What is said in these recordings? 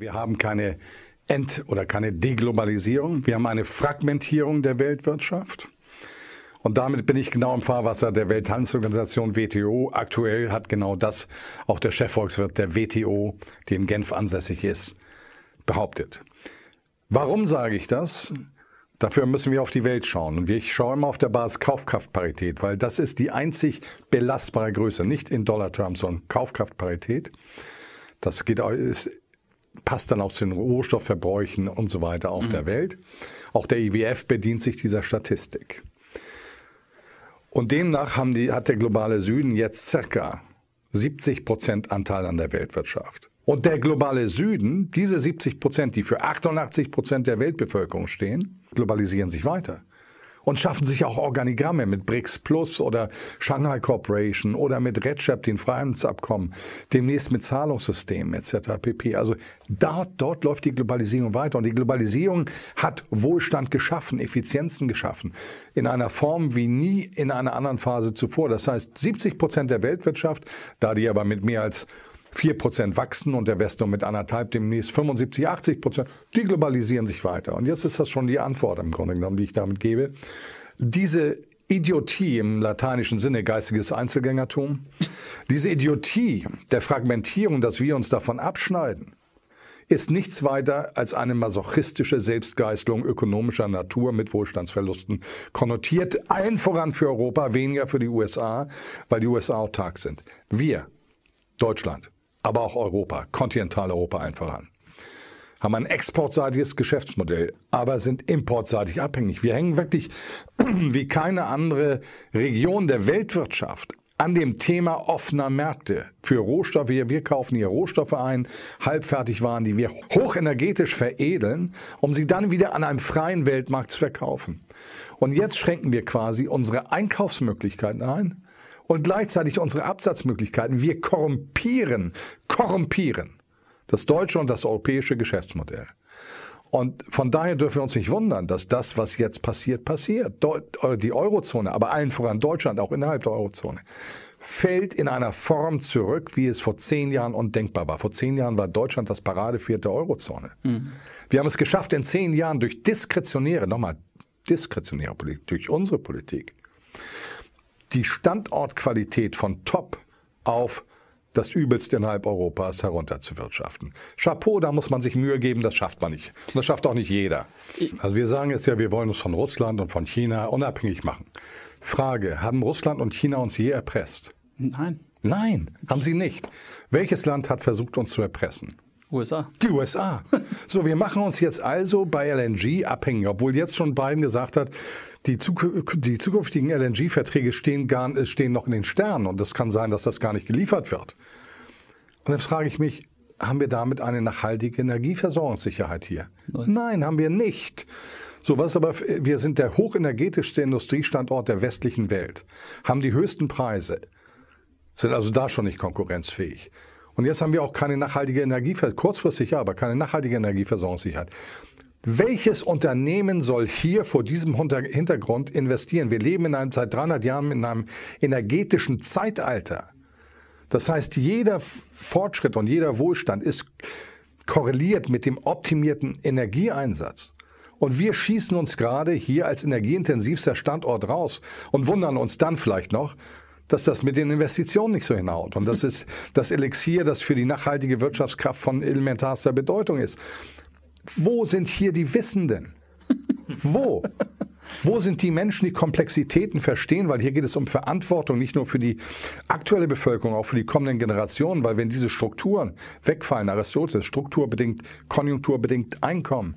Wir haben keine End- oder keine Deglobalisierung. Wir haben eine Fragmentierung der Weltwirtschaft. Und damit bin ich genau im Fahrwasser der Welthandelsorganisation WTO. Aktuell hat genau das auch der Chefvolkswirt der WTO, die in Genf ansässig ist, behauptet. Warum sage ich das? Dafür müssen wir auf die Welt schauen. Und ich schaue immer auf der Basis Kaufkraftparität, weil das ist die einzig belastbare Größe, nicht in Dollar-Terms, sondern Kaufkraftparität. Das geht, ist passt dann auch zu den Rohstoffverbräuchen und so weiter auf mhm. der Welt. Auch der IWF bedient sich dieser Statistik. Und demnach haben die, hat der globale Süden jetzt circa 70 Prozent Anteil an der Weltwirtschaft. Und der globale Süden, diese 70 Prozent, die für 88 Prozent der Weltbevölkerung stehen, globalisieren sich weiter und schaffen sich auch Organigramme mit BRICS Plus oder Shanghai Corporation oder mit RedChap, den Freihandelsabkommen, demnächst mit Zahlungssystemen etc. pp. Also dort, dort läuft die Globalisierung weiter und die Globalisierung hat Wohlstand geschaffen, Effizienzen geschaffen in einer Form wie nie in einer anderen Phase zuvor. Das heißt, 70 Prozent der Weltwirtschaft, da die aber mit mehr als 4% wachsen und der Investor mit anderthalb demnächst 75, 80 Die globalisieren sich weiter. Und jetzt ist das schon die Antwort im Grunde genommen, die ich damit gebe. Diese Idiotie im lateinischen Sinne, geistiges Einzelgängertum, diese Idiotie der Fragmentierung, dass wir uns davon abschneiden, ist nichts weiter als eine masochistische Selbstgeißelung ökonomischer Natur mit Wohlstandsverlusten konnotiert. Allen voran für Europa, weniger für die USA, weil die USA autark sind. Wir, Deutschland, aber auch Europa, Kontinentaleuropa einfach an. Haben ein exportseitiges Geschäftsmodell, aber sind importseitig abhängig. Wir hängen wirklich wie keine andere Region der Weltwirtschaft an dem Thema offener Märkte für Rohstoffe. Wir kaufen hier Rohstoffe ein, halbfertig waren, die wir hochenergetisch veredeln, um sie dann wieder an einem freien Weltmarkt zu verkaufen. Und jetzt schränken wir quasi unsere Einkaufsmöglichkeiten ein und gleichzeitig unsere Absatzmöglichkeiten. Wir korrumpieren, korrumpieren das deutsche und das europäische Geschäftsmodell. Und von daher dürfen wir uns nicht wundern, dass das, was jetzt passiert, passiert. Äh, die Eurozone, aber allen voran Deutschland, auch innerhalb der Eurozone, fällt in einer Form zurück, wie es vor zehn Jahren undenkbar war. Vor zehn Jahren war Deutschland das Paradepferd der Eurozone. Mhm. Wir haben es geschafft, in zehn Jahren durch diskretionäre, nochmal diskretionäre Politik, durch unsere Politik, die Standortqualität von Top auf das Übelste innerhalb Europas herunterzuwirtschaften. Chapeau, da muss man sich Mühe geben, das schafft man nicht. Und das schafft auch nicht jeder. Also wir sagen jetzt ja, wir wollen uns von Russland und von China unabhängig machen. Frage, haben Russland und China uns je erpresst? Nein. Nein, haben sie nicht. Welches Land hat versucht, uns zu erpressen? USA. Die USA. So, wir machen uns jetzt also bei LNG abhängig, obwohl jetzt schon Biden gesagt hat, die, zukünftigen LNG-Verträge stehen, stehen noch in den Sternen und es kann sein, dass das gar nicht geliefert wird. Und jetzt frage ich mich, haben wir damit eine nachhaltige Energieversorgungssicherheit hier? Nein, Nein haben wir nicht. So was aber, wir sind der hochenergetischste Industriestandort der westlichen Welt, haben die höchsten Preise, sind also da schon nicht konkurrenzfähig. Und jetzt haben wir auch keine nachhaltige Energieversorgung, kurzfristig ja, aber keine nachhaltige Energieversorgungssicherheit. Welches Unternehmen soll hier vor diesem Hintergrund investieren? Wir leben in einem seit 300 Jahren in einem energetischen Zeitalter. Das heißt, jeder Fortschritt und jeder Wohlstand ist korreliert mit dem optimierten Energieeinsatz. Und wir schießen uns gerade hier als energieintensivster Standort raus und wundern uns dann vielleicht noch, dass das mit den Investitionen nicht so hinhaut. Und das ist das Elixier, das für die nachhaltige Wirtschaftskraft von elementarster Bedeutung ist. Wo sind hier die Wissenden? Wo? Wo sind die Menschen, die Komplexitäten verstehen? Weil hier geht es um Verantwortung, nicht nur für die aktuelle Bevölkerung, auch für die kommenden Generationen. Weil wenn diese Strukturen wegfallen, Aristoteles, strukturbedingt, konjunkturbedingt Einkommen,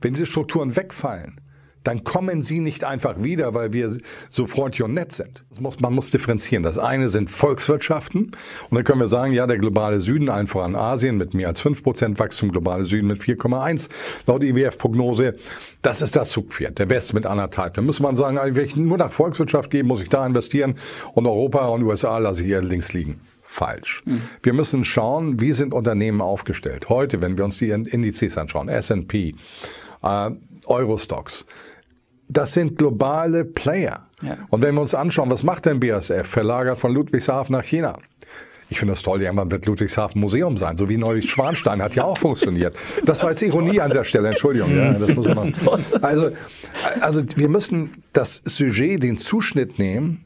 wenn diese Strukturen wegfallen, dann kommen sie nicht einfach wieder, weil wir so freundlich und nett sind. Muss, man muss differenzieren. Das eine sind Volkswirtschaften und dann können wir sagen, ja, der globale Süden, allen voran Asien mit mehr als 5% Wachstum, globale Süden mit 4,1 laut IWF-Prognose, das ist das Zugpferd, der West mit anderthalb. Dann müsste man sagen, also, wenn ich nur nach Volkswirtschaft gehe, muss ich da investieren und Europa und USA lasse ich hier links liegen falsch. Mhm. Wir müssen schauen, wie sind Unternehmen aufgestellt. Heute, wenn wir uns die Indizes anschauen, S&P, äh, Eurostox, das sind globale Player. Ja. Und wenn wir uns anschauen, was macht denn BASF? Verlagert von Ludwigshafen nach China. Ich finde das toll, irgendwann wird Ludwigshafen Museum sein, so wie neulich Schwanstein hat ja auch funktioniert. Das, das war jetzt Ironie toll. an der Stelle, Entschuldigung. Ja, das muss man also, also wir müssen das Sujet, den Zuschnitt nehmen.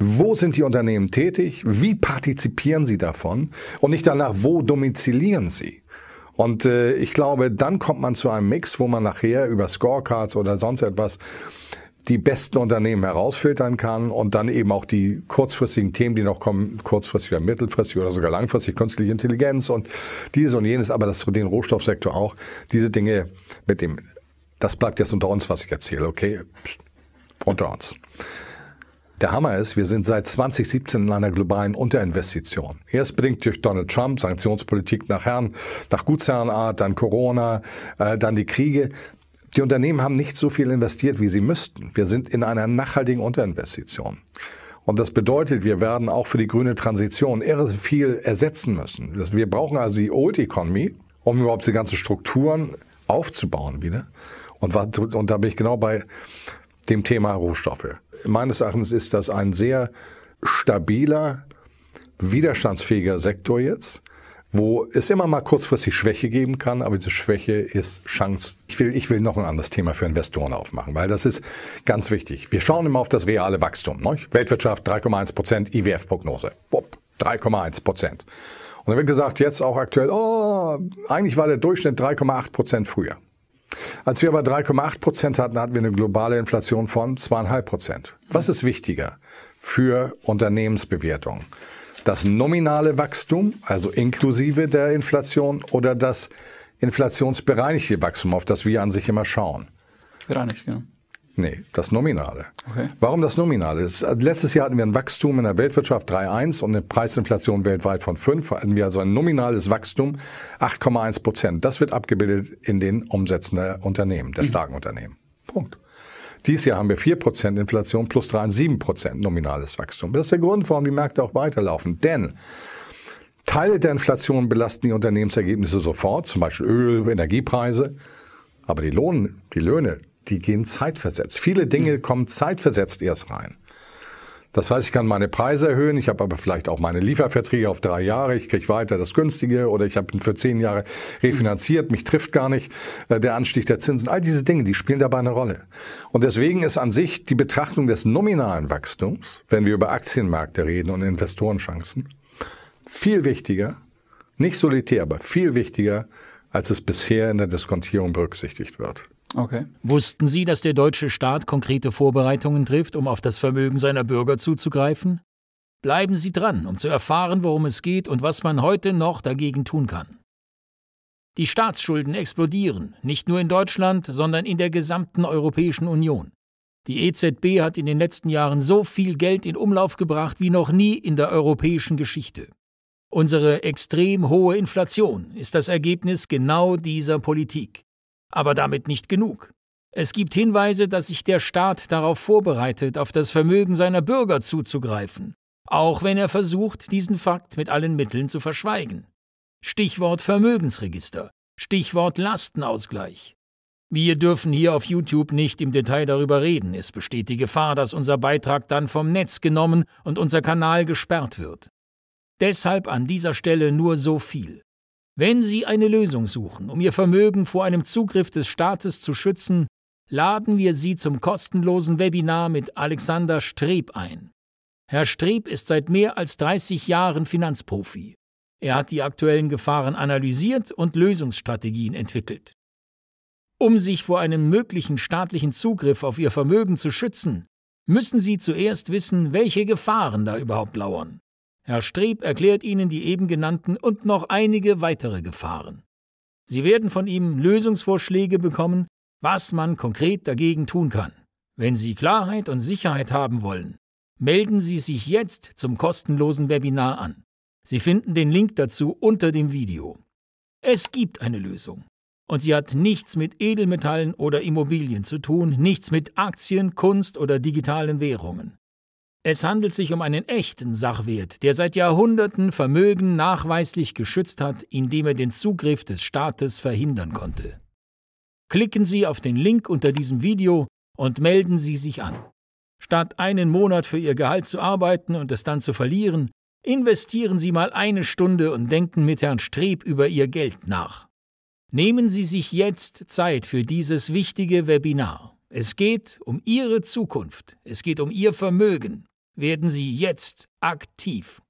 Wo sind die Unternehmen tätig? Wie partizipieren sie davon? Und nicht danach, wo domizilieren sie? Und äh, ich glaube, dann kommt man zu einem Mix, wo man nachher über Scorecards oder sonst etwas die besten Unternehmen herausfiltern kann und dann eben auch die kurzfristigen Themen, die noch kommen, kurzfristig oder mittelfristig oder sogar langfristig, künstliche Intelligenz und dieses und jenes, aber das den Rohstoffsektor auch, diese Dinge mit dem, das bleibt jetzt unter uns, was ich erzähle, okay? Psst, unter uns. Der Hammer ist, wir sind seit 2017 in einer globalen Unterinvestition. Erst bedingt durch Donald Trump, Sanktionspolitik nach Herrn, nach Gutsherrenart, dann Corona, äh, dann die Kriege. Die Unternehmen haben nicht so viel investiert, wie sie müssten. Wir sind in einer nachhaltigen Unterinvestition. Und das bedeutet, wir werden auch für die grüne Transition irre viel ersetzen müssen. Wir brauchen also die Old Economy, um überhaupt die ganzen Strukturen aufzubauen wieder. Und, und da bin ich genau bei dem Thema Rohstoffe. Meines Erachtens ist das ein sehr stabiler, widerstandsfähiger Sektor jetzt, wo es immer mal kurzfristig Schwäche geben kann, aber diese Schwäche ist Chance. Ich will, ich will noch ein anderes Thema für Investoren aufmachen, weil das ist ganz wichtig. Wir schauen immer auf das reale Wachstum. Ne? Weltwirtschaft 3,1 Prozent, IWF-Prognose. 3,1 Prozent. Und dann wird gesagt, jetzt auch aktuell, oh, eigentlich war der Durchschnitt 3,8 Prozent früher. Als wir aber 3,8 Prozent hatten, hatten wir eine globale Inflation von 2,5 Prozent. Was ist wichtiger für Unternehmensbewertungen? Das nominale Wachstum, also inklusive der Inflation, oder das inflationsbereinigte Wachstum, auf das wir an sich immer schauen? Bereinigt, genau. Ja. Nee, das Nominale. Okay. Warum das Nominale? Äh, letztes Jahr hatten wir ein Wachstum in der Weltwirtschaft 3,1 und eine Preisinflation weltweit von 5. Hatten wir also ein nominales Wachstum 8,1 Prozent. Das wird abgebildet in den Umsätzen der Unternehmen, der mhm. starken Unternehmen. Punkt. Dieses Jahr haben wir 4% Prozent Inflation plus 3,7% Prozent nominales Wachstum. Das ist der Grund, warum die Märkte auch weiterlaufen. Denn Teile der Inflation belasten die Unternehmensergebnisse sofort, zum Beispiel Öl, Energiepreise. Aber die, Lohn, die Löhne die gehen zeitversetzt. Viele Dinge hm. kommen zeitversetzt erst rein. Das heißt, ich kann meine Preise erhöhen, ich habe aber vielleicht auch meine Lieferverträge auf drei Jahre, ich kriege weiter das Günstige oder ich habe für zehn Jahre refinanziert, mich trifft gar nicht äh, der Anstieg der Zinsen. All diese Dinge, die spielen dabei eine Rolle. Und deswegen ist an sich die Betrachtung des nominalen Wachstums, wenn wir über Aktienmärkte reden und Investorenchancen, viel wichtiger, nicht solitär, aber viel wichtiger, als es bisher in der Diskontierung berücksichtigt wird. Okay. Wussten Sie, dass der deutsche Staat konkrete Vorbereitungen trifft, um auf das Vermögen seiner Bürger zuzugreifen? Bleiben Sie dran, um zu erfahren, worum es geht und was man heute noch dagegen tun kann. Die Staatsschulden explodieren, nicht nur in Deutschland, sondern in der gesamten Europäischen Union. Die EZB hat in den letzten Jahren so viel Geld in Umlauf gebracht wie noch nie in der europäischen Geschichte. Unsere extrem hohe Inflation ist das Ergebnis genau dieser Politik. Aber damit nicht genug. Es gibt Hinweise, dass sich der Staat darauf vorbereitet, auf das Vermögen seiner Bürger zuzugreifen, auch wenn er versucht, diesen Fakt mit allen Mitteln zu verschweigen. Stichwort Vermögensregister, Stichwort Lastenausgleich. Wir dürfen hier auf YouTube nicht im Detail darüber reden, es besteht die Gefahr, dass unser Beitrag dann vom Netz genommen und unser Kanal gesperrt wird. Deshalb an dieser Stelle nur so viel. Wenn Sie eine Lösung suchen, um Ihr Vermögen vor einem Zugriff des Staates zu schützen, laden wir Sie zum kostenlosen Webinar mit Alexander Streb ein. Herr Streb ist seit mehr als 30 Jahren Finanzprofi. Er hat die aktuellen Gefahren analysiert und Lösungsstrategien entwickelt. Um sich vor einem möglichen staatlichen Zugriff auf Ihr Vermögen zu schützen, müssen Sie zuerst wissen, welche Gefahren da überhaupt lauern. Herr Streb erklärt Ihnen die eben genannten und noch einige weitere Gefahren. Sie werden von ihm Lösungsvorschläge bekommen, was man konkret dagegen tun kann. Wenn Sie Klarheit und Sicherheit haben wollen, melden Sie sich jetzt zum kostenlosen Webinar an. Sie finden den Link dazu unter dem Video. Es gibt eine Lösung. Und sie hat nichts mit Edelmetallen oder Immobilien zu tun, nichts mit Aktien, Kunst oder digitalen Währungen. Es handelt sich um einen echten Sachwert, der seit Jahrhunderten Vermögen nachweislich geschützt hat, indem er den Zugriff des Staates verhindern konnte. Klicken Sie auf den Link unter diesem Video und melden Sie sich an. Statt einen Monat für Ihr Gehalt zu arbeiten und es dann zu verlieren, investieren Sie mal eine Stunde und denken mit Herrn Streb über Ihr Geld nach. Nehmen Sie sich jetzt Zeit für dieses wichtige Webinar. Es geht um Ihre Zukunft, es geht um Ihr Vermögen werden Sie jetzt aktiv.